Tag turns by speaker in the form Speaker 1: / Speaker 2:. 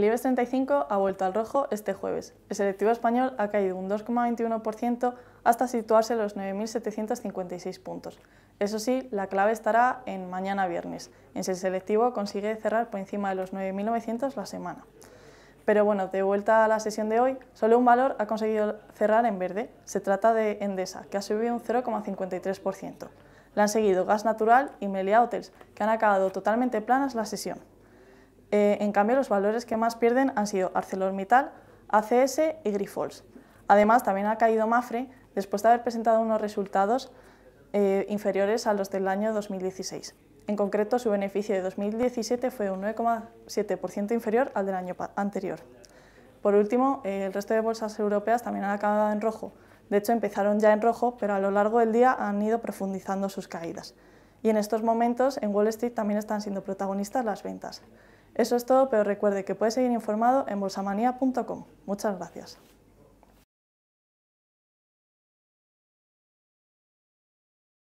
Speaker 1: El IBEX 35 ha vuelto al rojo este jueves. El selectivo español ha caído un 2,21% hasta situarse en los 9.756 puntos. Eso sí, la clave estará en mañana viernes, en si el selectivo consigue cerrar por encima de los 9.900 la semana. Pero bueno, de vuelta a la sesión de hoy, solo un valor ha conseguido cerrar en verde. Se trata de Endesa, que ha subido un 0,53%. Le han seguido Gas Natural y Melia Hotels, que han acabado totalmente planas la sesión. Eh, en cambio, los valores que más pierden han sido ArcelorMittal, ACS y Grifols. Además, también ha caído Mafre después de haber presentado unos resultados eh, inferiores a los del año 2016. En concreto, su beneficio de 2017 fue un 9,7% inferior al del año anterior. Por último, eh, el resto de bolsas europeas también han acabado en rojo. De hecho, empezaron ya en rojo, pero a lo largo del día han ido profundizando sus caídas. Y en estos momentos, en Wall Street también están siendo protagonistas las ventas. Eso es todo, pero recuerde que puede seguir informado en bolsamanía.com. Muchas gracias.